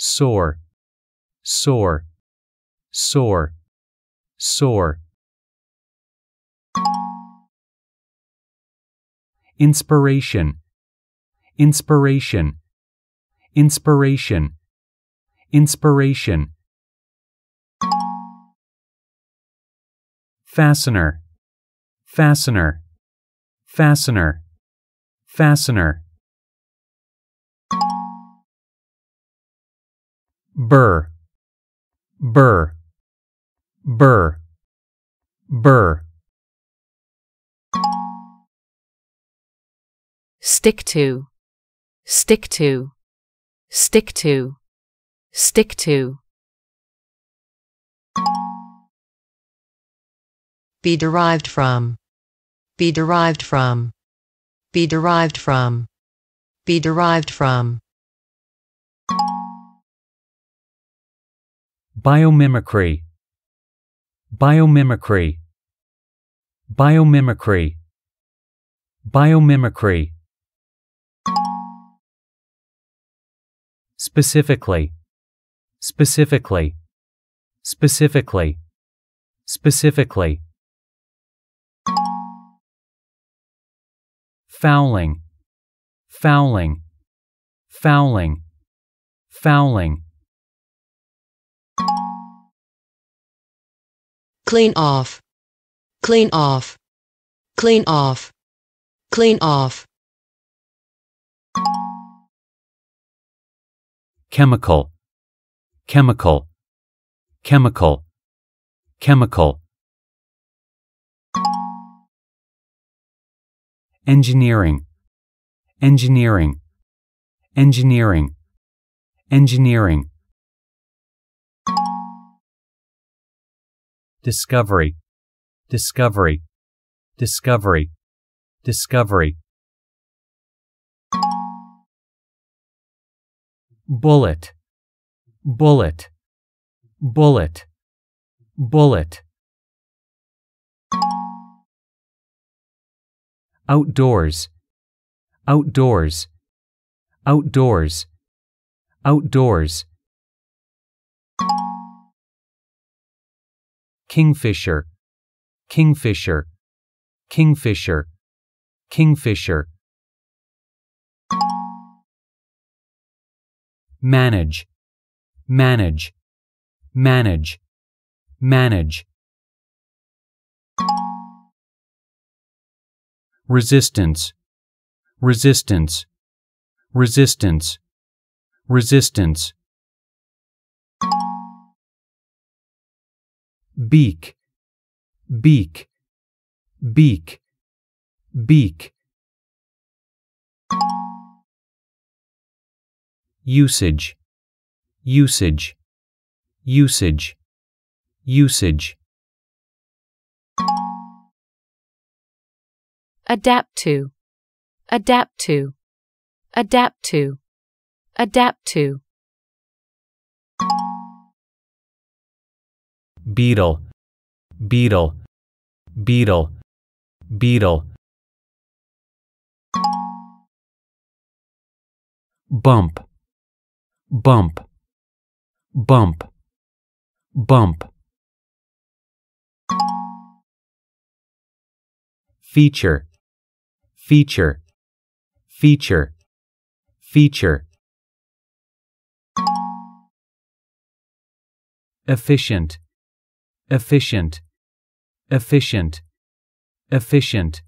Sore, sore, sore, sore. Inspiration, inspiration, inspiration, inspiration. Fastener, fastener, fastener, fastener. burr burr burr burr stick to stick to stick to stick to be derived from be derived from be derived from be derived from Biomimicry. Biomimicry. Biomimicry. Biomimicry. Specifically. Specifically. Specifically. Specifically. Fouling. Fouling. Fouling. Fouling. clean off, clean off, clean off, clean off. Chemical, chemical, chemical, chemical. Engineering, engineering, engineering, engineering. discovery, discovery, discovery, discovery. Bullet, bullet, bullet, bullet. Outdoors, outdoors, outdoors, outdoors. Kingfisher, Kingfisher, Kingfisher, Kingfisher. Manage, manage, manage, manage. Resistance, resistance, resistance, resistance. beak, beak, beak, beak. Usage, usage, usage, usage. Adapt to, adapt to, adapt to, adapt to. beetle, beetle, beetle, beetle. Bump, bump, bump, bump. Feature, feature, feature, feature. Efficient, efficient, efficient, efficient.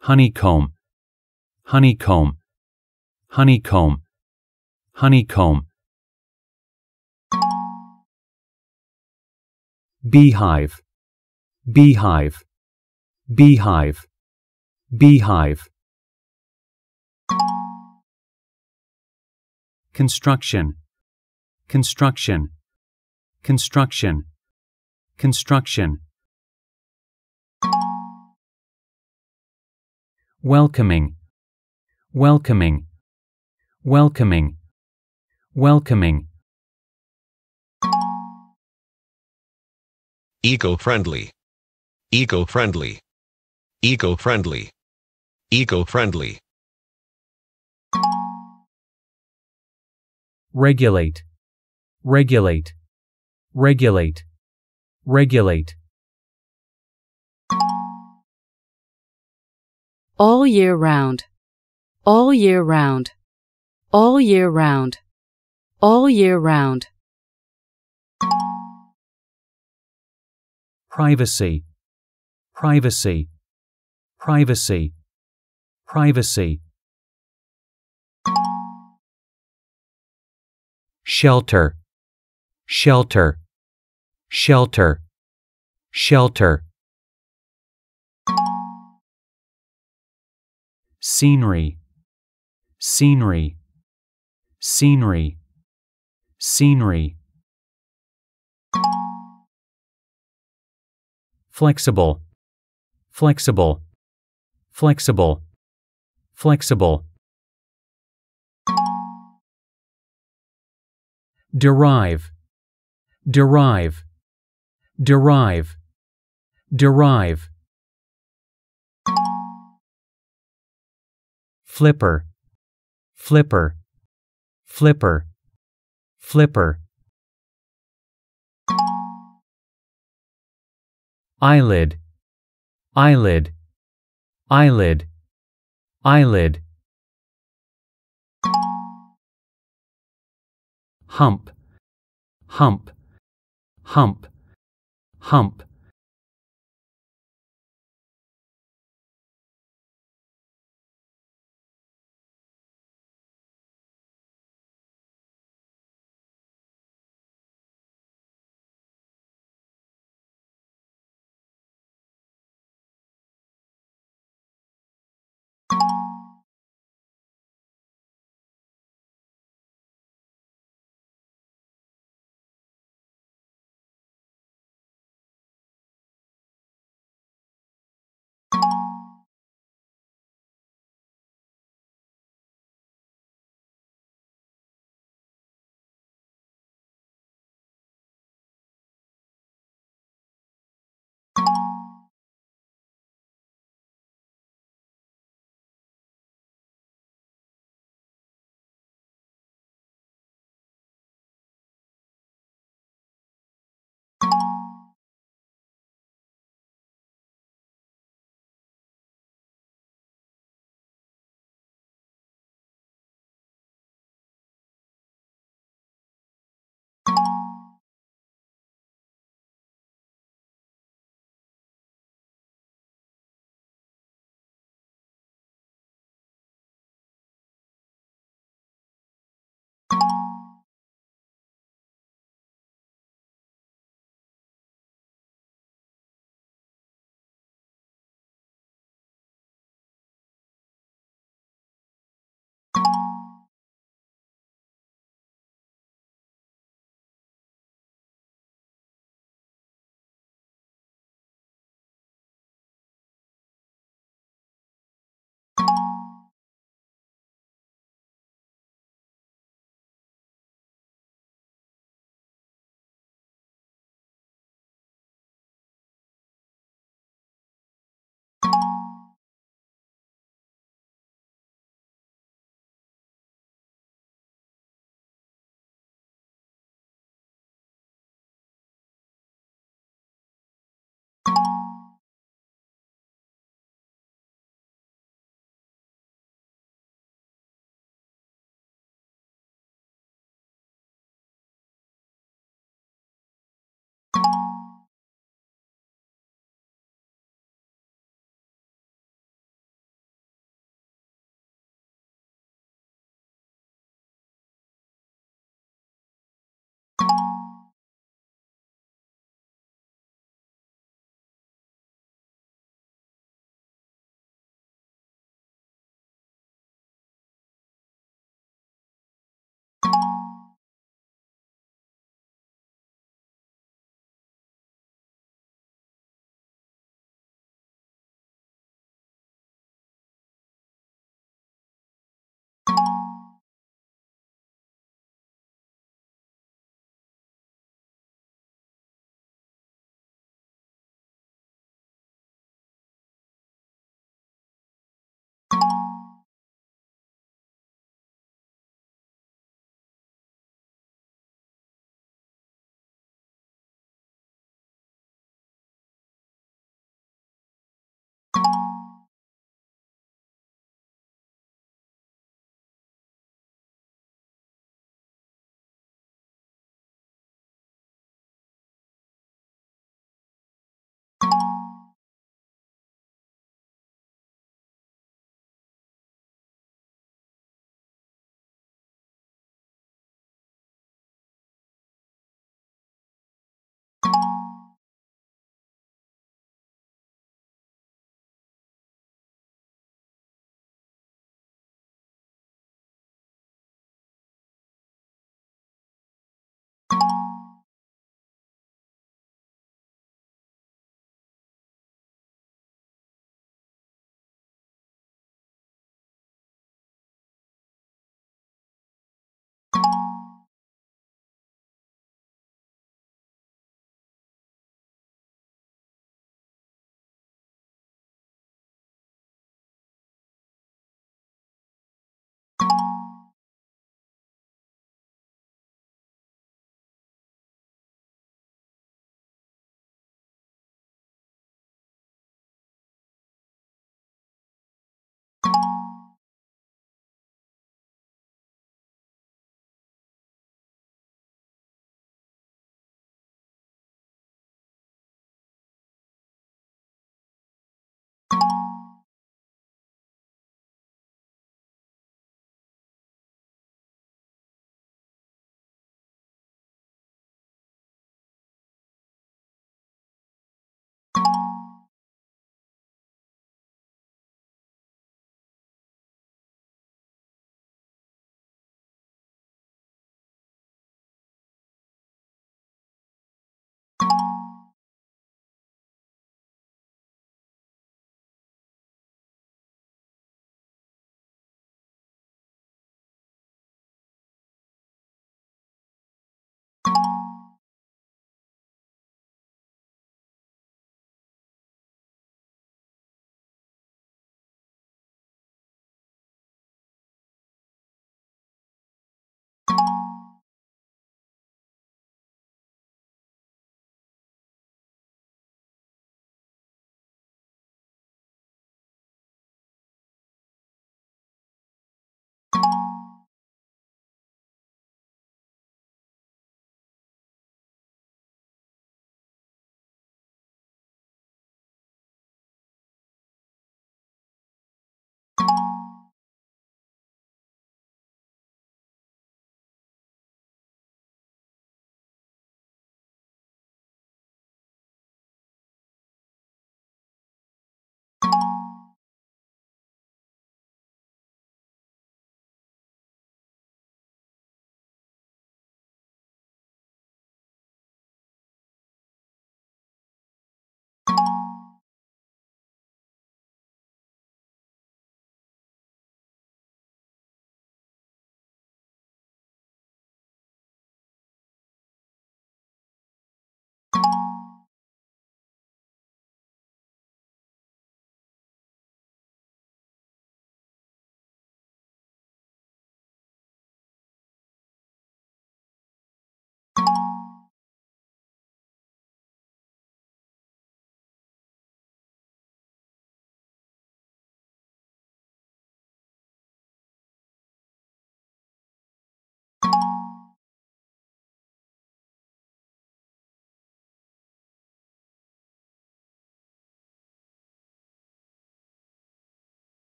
Honeycomb, honeycomb, honeycomb, honeycomb. Beehive, beehive, beehive, beehive. Construction, construction, construction, construction. Welcoming, welcoming, welcoming, welcoming. Eco-friendly, eco-friendly, eco-friendly, eco-friendly. Regulate, regulate, regulate, regulate. All year round, all year round, all year round, all year round. Privacy, privacy, privacy, privacy. Shelter, shelter, shelter, shelter. Scenery, scenery, scenery, scenery. Flexible, flexible, flexible, flexible. Derive, derive, derive, derive. Flipper, flipper, flipper, flipper. Eyelid, eyelid, eyelid, eyelid. Hump, hump, hump, hump.